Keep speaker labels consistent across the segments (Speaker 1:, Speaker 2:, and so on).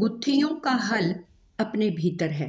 Speaker 1: गुत्थियों का हल अपने भीतर है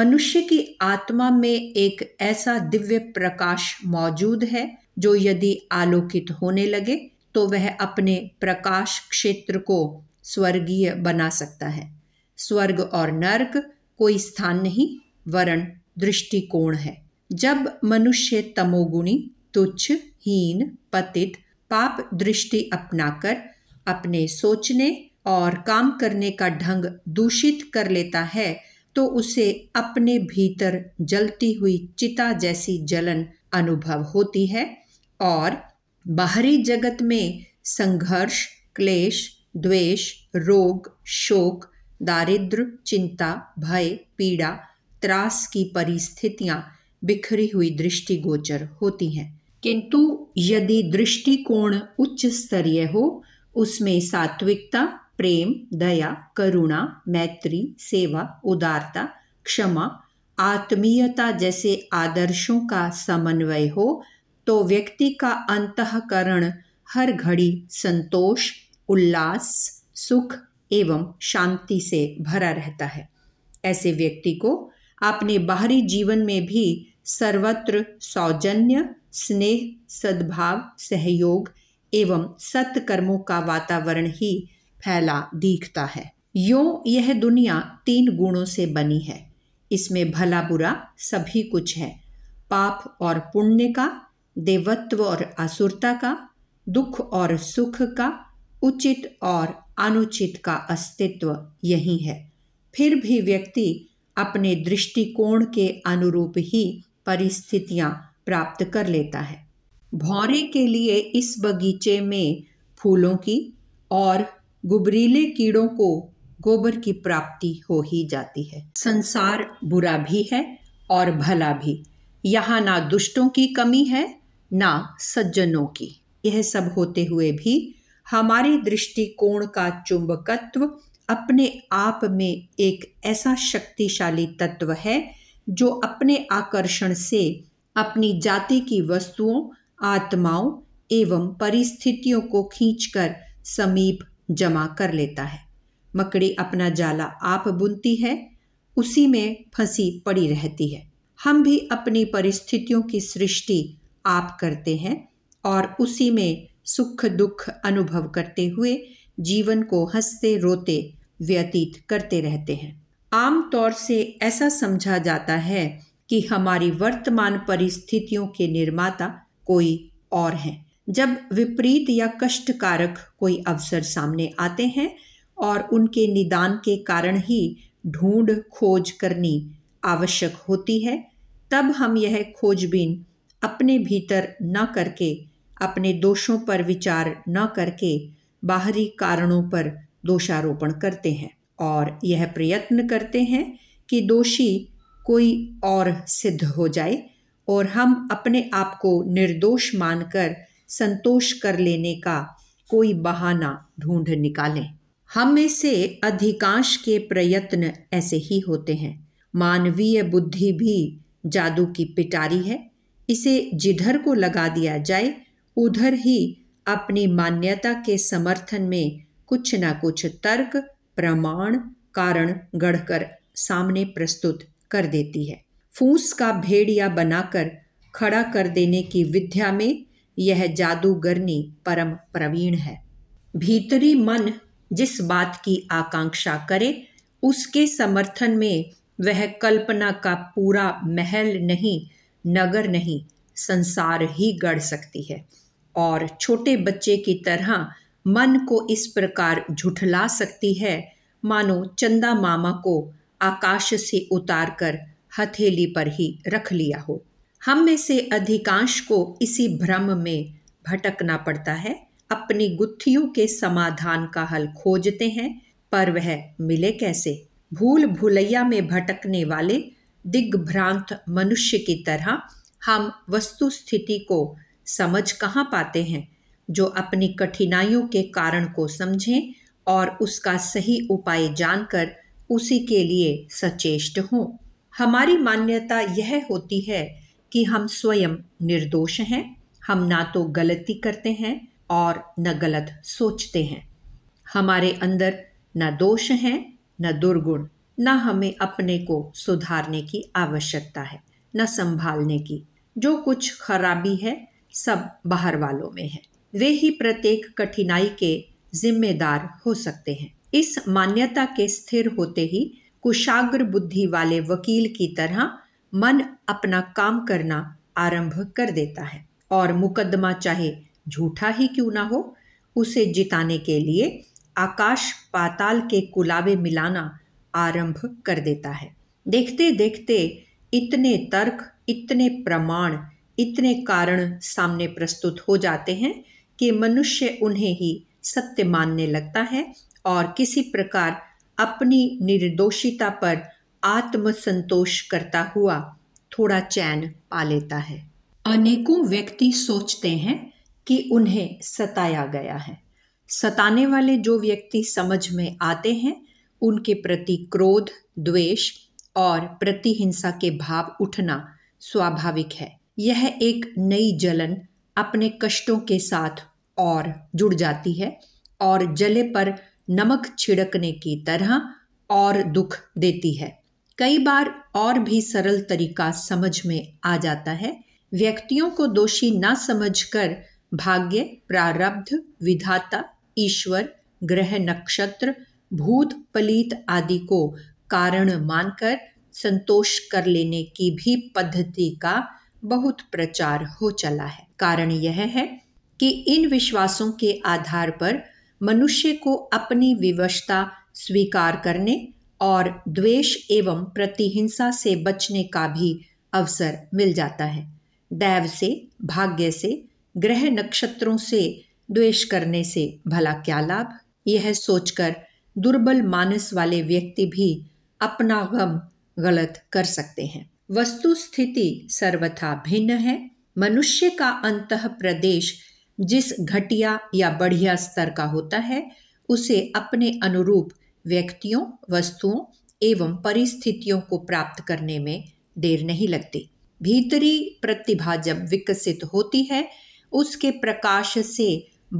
Speaker 1: मनुष्य की आत्मा में एक ऐसा दिव्य प्रकाश मौजूद है जो यदि आलोकित होने लगे तो वह अपने प्रकाश क्षेत्र को स्वर्गीय बना सकता है स्वर्ग और नर्क कोई स्थान नहीं वरण दृष्टिकोण है जब मनुष्य तमोगुणी तुच्छ हीन पतित पाप दृष्टि अपनाकर अपने सोचने और काम करने का ढंग दूषित कर लेता है तो उसे अपने भीतर जलती हुई चिता जैसी जलन अनुभव होती है और बाहरी जगत में संघर्ष क्लेश द्वेष रोग शोक दारिद्र चिंता भय पीड़ा त्रास की परिस्थितियाँ बिखरी हुई दृष्टिगोचर होती हैं किंतु यदि दृष्टिकोण उच्च स्तरीय हो उसमें सात्विकता प्रेम दया करुणा मैत्री सेवा उदारता क्षमा आत्मीयता जैसे आदर्शों का समन्वय हो तो व्यक्ति का अंतकरण हर घड़ी संतोष उल्लास सुख एवं शांति से भरा रहता है ऐसे व्यक्ति को अपने बाहरी जीवन में भी सर्वत्र सौजन्य स्नेह सद्भाव सहयोग एवं सत्कर्मों का वातावरण ही फैला दिखता है यो यह दुनिया तीन गुणों से बनी है इसमें भला बुरा सभी कुछ है पाप और पुण्य का देवत्व और असुरता का दुख और सुख का उचित और अनुचित का अस्तित्व यही है फिर भी व्यक्ति अपने दृष्टिकोण के अनुरूप ही परिस्थितियाँ प्राप्त कर लेता है भौरे के लिए इस बगीचे में फूलों की और गुबरीले कीड़ों को गोबर की प्राप्ति हो ही जाती है संसार बुरा भी है और भला भी यहाँ ना दुष्टों की कमी है ना सज्जनों की यह सब होते हुए भी हमारे दृष्टिकोण का चुंबकत्व अपने आप में एक ऐसा शक्तिशाली तत्व है जो अपने आकर्षण से अपनी जाति की वस्तुओं आत्माओं एवं परिस्थितियों को खींचकर समीप जमा कर लेता है मकड़ी अपना जाला आप बुनती है उसी में फंसी पड़ी रहती है हम भी अपनी परिस्थितियों की सृष्टि आप करते हैं और उसी में सुख दुख अनुभव करते हुए जीवन को हंसते रोते व्यतीत करते रहते हैं आमतौर से ऐसा समझा जाता है कि हमारी वर्तमान परिस्थितियों के निर्माता कोई और हैं जब विपरीत या कष्टकारक कोई अवसर सामने आते हैं और उनके निदान के कारण ही ढूंढ खोज करनी आवश्यक होती है तब हम यह खोजबीन अपने भीतर न करके अपने दोषों पर विचार न करके बाहरी कारणों पर दोषारोपण करते हैं और यह प्रयत्न करते हैं कि दोषी कोई और सिद्ध हो जाए और हम अपने आप को निर्दोष मानकर संतोष कर लेने का कोई बहाना ढूंढ निकालें हम में से अधिकांश के प्रयत्न ऐसे ही होते हैं मानवीय बुद्धि भी जादू की पिटारी है इसे जिधर को लगा दिया जाए उधर ही अपनी मान्यता के समर्थन में कुछ ना कुछ तर्क प्रमाण कारण गढ़कर सामने प्रस्तुत कर देती है फूस का भेड़िया बनाकर खड़ा कर देने की विद्या में यह जादूगरनी परम प्रवीण है भीतरी मन जिस बात की आकांक्षा करे उसके समर्थन में वह कल्पना का पूरा महल नहीं नगर नहीं संसार ही गढ़ सकती है और छोटे बच्चे की तरह मन को इस प्रकार झुठला सकती है मानो चंदा मामा को आकाश से उतारकर हथेली पर ही रख लिया हो हम में से अधिकांश को इसी भ्रम में भटकना पड़ता है अपनी गुत्थियों के समाधान का हल खोजते हैं पर वह मिले कैसे भूल भुलैया में भटकने वाले दिग्भ्रांत मनुष्य की तरह हम वस्तु स्थिति को समझ कहाँ पाते हैं जो अपनी कठिनाइयों के कारण को समझें और उसका सही उपाय जानकर उसी के लिए सचेष्ट हों हमारी मान्यता यह होती है कि हम स्वयं निर्दोष हैं हम ना तो गलती करते हैं और न गलत सोचते हैं हमारे अंदर न दोष हैं न दुर्गुण न हमें अपने को सुधारने की आवश्यकता है न संभालने की जो कुछ खराबी है सब बाहर वालों में है वे ही प्रत्येक कठिनाई के जिम्मेदार हो सकते हैं इस मान्यता के स्थिर होते ही कुशाग्र बुद्धि वाले वकील की तरह मन अपना काम करना आरंभ कर देता है और मुकदमा चाहे झूठा ही क्यों ना हो उसे जिताने के लिए आकाश पाताल के कुलावे मिलाना आरंभ कर देता है देखते देखते इतने तर्क इतने प्रमाण इतने कारण सामने प्रस्तुत हो जाते हैं कि मनुष्य उन्हें ही सत्य मानने लगता है और किसी प्रकार अपनी निर्दोषिता पर आत्मसंतोष करता हुआ थोड़ा चैन पा लेता है अनेकों व्यक्ति सोचते हैं कि उन्हें सताया गया है सताने वाले जो व्यक्ति समझ में आते हैं उनके प्रति क्रोध द्वेष और प्रतिहिंसा के भाव उठना स्वाभाविक है यह एक नई जलन अपने कष्टों के साथ और जुड़ जाती है और जले पर नमक छिड़कने की तरह और दुख देती है कई बार और भी सरल तरीका समझ में आ जाता है व्यक्तियों को दोषी न समझकर भाग्य प्रारब्ध विधाता ईश्वर ग्रह नक्षत्र भूत पलीत आदि को कारण मानकर संतोष कर लेने की भी पद्धति का बहुत प्रचार हो चला है कारण यह है कि इन विश्वासों के आधार पर मनुष्य को अपनी विवशता स्वीकार करने और द्वेष एवं प्रतिहिंसा से बचने का भी अवसर मिल जाता है दैव से भाग्य से ग्रह नक्षत्रों से द्वेष करने से भला क्या लाभ यह सोचकर दुर्बल मानस वाले व्यक्ति भी अपना गम गलत कर सकते हैं वस्तु स्थिति सर्वथा भिन्न है मनुष्य का अंत प्रदेश जिस घटिया या बढ़िया स्तर का होता है उसे अपने अनुरूप व्यक्तियों वस्तुओं एवं परिस्थितियों को प्राप्त करने में देर नहीं लगती भीतरी प्रतिभा जब विकसित होती है उसके प्रकाश से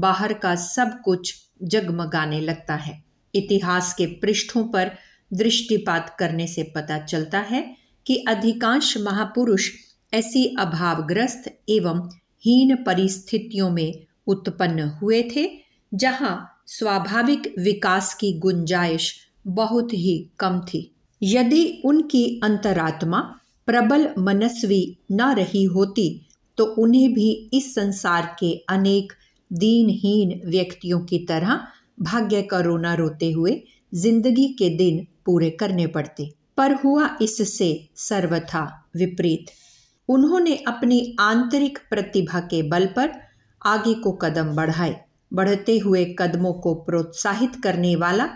Speaker 1: बाहर का सब कुछ जगमगाने लगता है इतिहास के पृष्ठों पर दृष्टिपात करने से पता चलता है कि अधिकांश महापुरुष ऐसी अभावग्रस्त एवं हीन परिस्थितियों में उत्पन्न हुए थे जहां स्वाभाविक विकास की गुंजाइश बहुत ही कम थी यदि उनकी अंतरात्मा प्रबल मनस्वी न रही होती तो उन्हें भी इस संसार के अनेक दीनहीन व्यक्तियों की तरह भाग्य का रोना रोते हुए जिंदगी के दिन पूरे करने पड़ते पर हुआ इससे सर्वथा विपरीत उन्होंने अपनी आंतरिक प्रतिभा के बल पर आगे को कदम बढ़ाए बढ़ते हुए कदमों को प्रोत्साहित करने वाला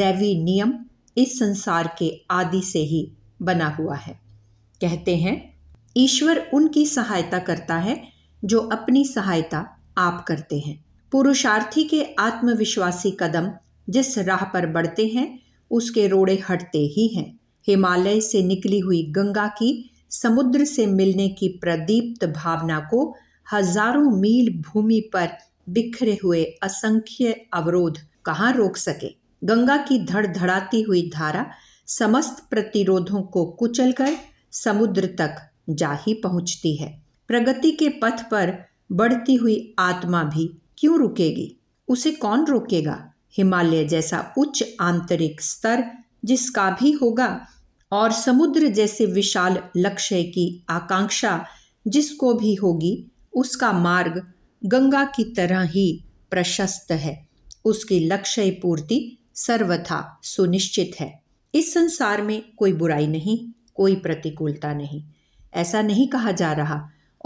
Speaker 1: दैवी नियम इस संसार के आदि से ही बना हुआ है कहते हैं ईश्वर उनकी सहायता करता है जो अपनी सहायता आप करते हैं पुरुषार्थी के आत्मविश्वासी कदम जिस राह पर बढ़ते हैं उसके रोड़े हटते ही हैं हिमालय से निकली हुई गंगा की समुद्र से मिलने की प्रदीप्त भावना को हजारों मील भूमि पर बिखरे हुए असंख्य अवरोध कहाँ रोक सके गंगा की धड़धड़ाती हुई धारा समस्त प्रतिरोधों को कुचलकर कर समुद्र तक जा ही पहुंचती है प्रगति के पथ पर बढ़ती हुई आत्मा भी क्यों रुकेगी उसे कौन रोकेगा हिमालय जैसा उच्च आंतरिक स्तर जिसका भी होगा और समुद्र जैसे विशाल लक्ष्य की आकांक्षा जिसको भी होगी उसका मार्ग गंगा की तरह ही प्रशस्त है उसकी लक्ष्य पूर्ति सर्वथा सुनिश्चित है इस संसार में कोई बुराई नहीं कोई प्रतिकूलता नहीं ऐसा नहीं कहा जा रहा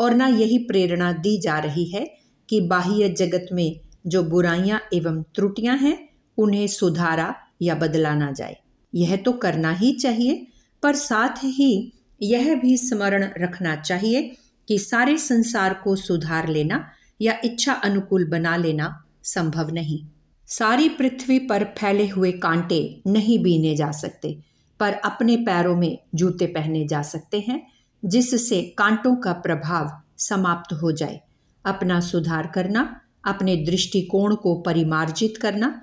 Speaker 1: और न यही प्रेरणा दी जा रही है कि बाह्य जगत में जो बुराइयां एवं त्रुटियां हैं उन्हें सुधारा या बदला ना जाए यह तो करना ही चाहिए पर साथ ही यह भी स्मरण रखना चाहिए कि सारे संसार को सुधार लेना या इच्छा अनुकूल बना लेना संभव नहीं सारी पृथ्वी पर फैले हुए कांटे नहीं बीने जा सकते पर अपने पैरों में जूते पहने जा सकते हैं जिससे कांटों का प्रभाव समाप्त हो जाए अपना सुधार करना अपने दृष्टिकोण को परिमार्जित करना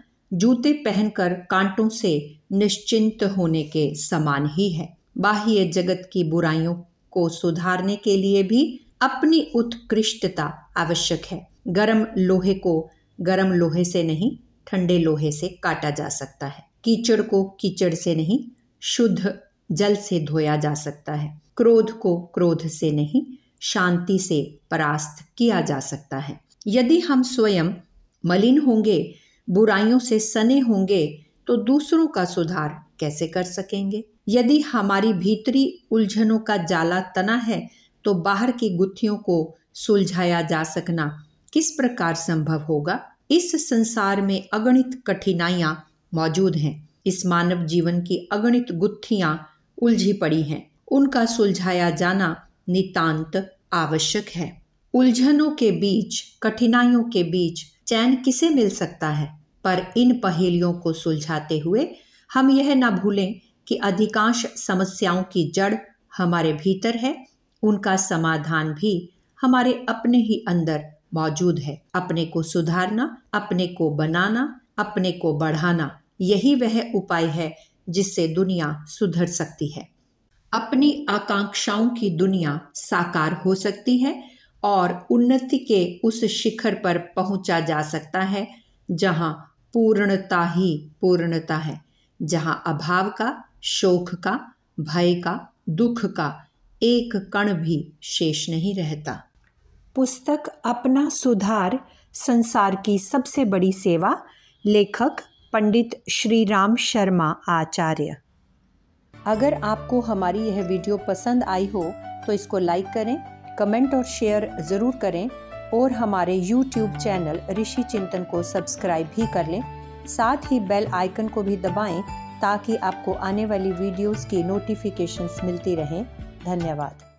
Speaker 1: जूते पहनकर कांटों से निश्चिंत होने के समान ही है बाह्य जगत की बुराइयों को सुधारने के लिए भी अपनी उत्कृष्टता आवश्यक है गर्म लोहे को गर्म लोहे से नहीं ठंडे लोहे से काटा जा सकता है कीचड़ को कीचड़ से नहीं शुद्ध जल से धोया जा सकता है क्रोध को क्रोध से नहीं शांति से परास्त किया जा सकता है यदि हम स्वयं मलिन होंगे बुराइयों से सने होंगे तो दूसरों का सुधार कैसे कर सकेंगे यदि हमारी भीतरी उलझनों का जाला तना है तो बाहर की गुत्थियों को सुलझाया जा सकना किस प्रकार संभव होगा इस संसार में अगणित कठिनाइयां मौजूद हैं इस मानव जीवन की अगणित गुत्थिया उलझी पड़ी हैं उनका सुलझाया जाना नितांत आवश्यक है उलझनों के बीच कठिनाइयों के बीच चैन किसे मिल सकता है पर इन पहेलियों को सुलझाते हुए हम यह ना भूलें कि अधिकांश समस्याओं की जड़ हमारे भीतर है उनका समाधान भी हमारे अपने ही अंदर मौजूद है अपने को सुधारना अपने को बनाना अपने को बढ़ाना यही वह उपाय है जिससे दुनिया सुधर सकती है अपनी आकांक्षाओं की दुनिया साकार हो सकती है और उन्नति के उस शिखर पर पहुंचा जा सकता है जहां पूर्णता ही पूर्णता है जहां अभाव का शोक का भय का दुख का एक कण भी शेष नहीं रहता पुस्तक अपना सुधार संसार की सबसे बड़ी सेवा लेखक पंडित श्री राम शर्मा आचार्य अगर आपको हमारी यह वीडियो पसंद आई हो तो इसको लाइक करें कमेंट और शेयर ज़रूर करें और हमारे यूट्यूब चैनल ऋषि चिंतन को सब्सक्राइब भी कर लें साथ ही बेल आइकन को भी दबाएं ताकि आपको आने वाली वीडियोस की नोटिफिकेशंस मिलती रहें धन्यवाद